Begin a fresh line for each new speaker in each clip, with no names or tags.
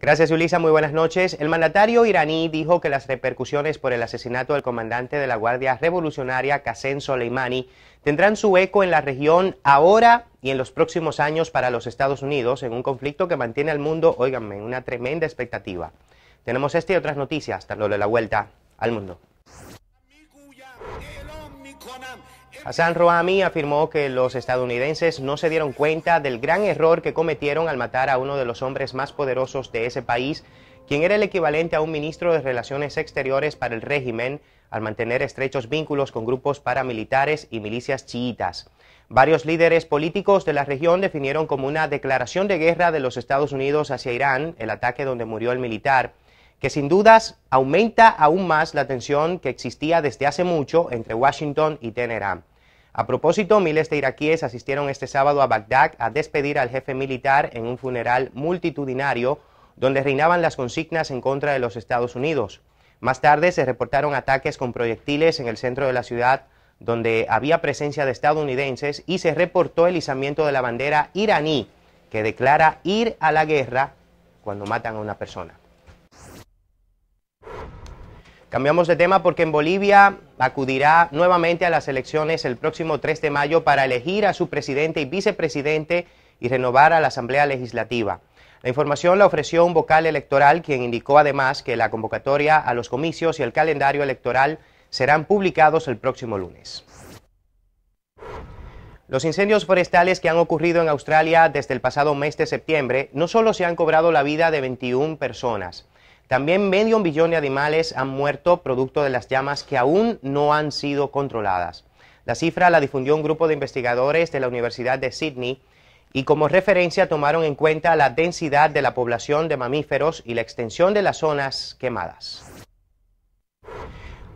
Gracias, Ulisa. Muy buenas noches. El mandatario iraní dijo que las repercusiones por el asesinato del comandante de la Guardia Revolucionaria, Qasem Soleimani, tendrán su eco en la región ahora y en los próximos años para los Estados Unidos, en un conflicto que mantiene al mundo, óiganme, una tremenda expectativa. Tenemos este y otras noticias dándole la vuelta al mundo. Hassan Rouhani afirmó que los estadounidenses no se dieron cuenta del gran error que cometieron al matar a uno de los hombres más poderosos de ese país, quien era el equivalente a un ministro de Relaciones Exteriores para el régimen, al mantener estrechos vínculos con grupos paramilitares y milicias chiitas. Varios líderes políticos de la región definieron como una declaración de guerra de los Estados Unidos hacia Irán el ataque donde murió el militar que sin dudas aumenta aún más la tensión que existía desde hace mucho entre Washington y Teherán. A propósito, miles de iraquíes asistieron este sábado a Bagdad a despedir al jefe militar en un funeral multitudinario donde reinaban las consignas en contra de los Estados Unidos. Más tarde se reportaron ataques con proyectiles en el centro de la ciudad donde había presencia de estadounidenses y se reportó el izamiento de la bandera iraní que declara ir a la guerra cuando matan a una persona. Cambiamos de tema porque en Bolivia acudirá nuevamente a las elecciones el próximo 3 de mayo para elegir a su presidente y vicepresidente y renovar a la Asamblea Legislativa. La información la ofreció un vocal electoral quien indicó además que la convocatoria a los comicios y el calendario electoral serán publicados el próximo lunes. Los incendios forestales que han ocurrido en Australia desde el pasado mes de septiembre no solo se han cobrado la vida de 21 personas, también medio millón de animales han muerto producto de las llamas que aún no han sido controladas. La cifra la difundió un grupo de investigadores de la Universidad de Sydney y como referencia tomaron en cuenta la densidad de la población de mamíferos y la extensión de las zonas quemadas.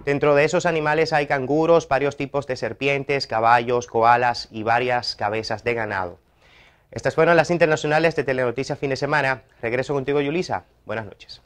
Dentro de esos animales hay canguros, varios tipos de serpientes, caballos, koalas y varias cabezas de ganado. Estas fueron las internacionales de Telenoticias fin de semana. Regreso contigo, Yulisa. Buenas noches.